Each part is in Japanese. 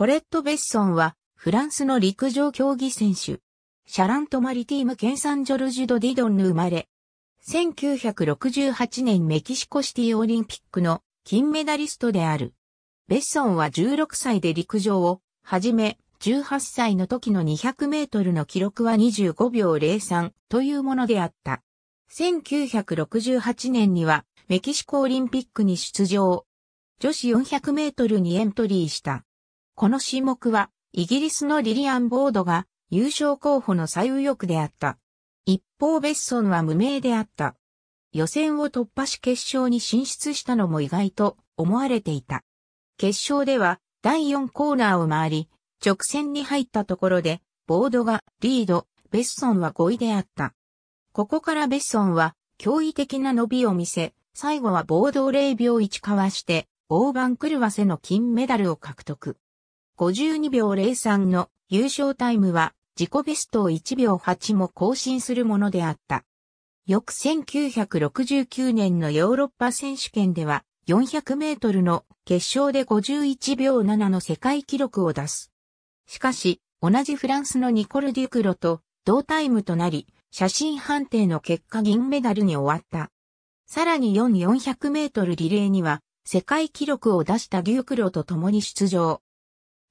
コレット・ベッソンは、フランスの陸上競技選手。シャラント・マリティームケンサン・ジョルジュ・ド・ディドンの生まれ。1968年メキシコシティオリンピックの金メダリストである。ベッソンは16歳で陸上を、はじめ、18歳の時の200メートルの記録は25秒03というものであった。1968年にはメキシコオリンピックに出場。女子400メートルにエントリーした。この種目は、イギリスのリリアン・ボードが優勝候補の最右翼であった。一方ベッソンは無名であった。予選を突破し決勝に進出したのも意外と思われていた。決勝では第4コーナーを回り、直線に入ったところで、ボードがリード、ベッソンは5位であった。ここからベッソンは驚異的な伸びを見せ、最後はボードを0秒1かわして、大番狂わせの金メダルを獲得。52秒03の優勝タイムは自己ベストを1秒8も更新するものであった。翌1969年のヨーロッパ選手権では400メートルの決勝で51秒7の世界記録を出す。しかし、同じフランスのニコル・デュクロと同タイムとなり、写真判定の結果銀メダルに終わった。さらに4400メートルリレーには世界記録を出したデュクロと共に出場。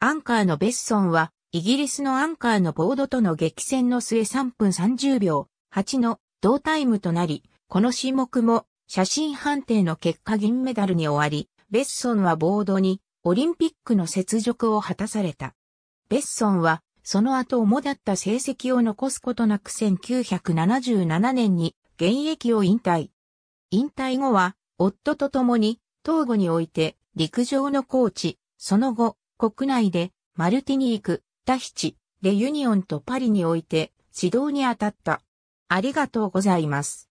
アンカーのベッソンは、イギリスのアンカーのボードとの激戦の末3分30秒8の同タイムとなり、この種目も写真判定の結果銀メダルに終わり、ベッソンはボードにオリンピックの雪辱を果たされた。ベッソンはその後主だった成績を残すことなく1977年に現役を引退。引退後は夫と共に東郷において陸上のコーチ、その後国内でマルティニーク、タヒチ、レユニオンとパリにおいて指導に当たった。ありがとうございます。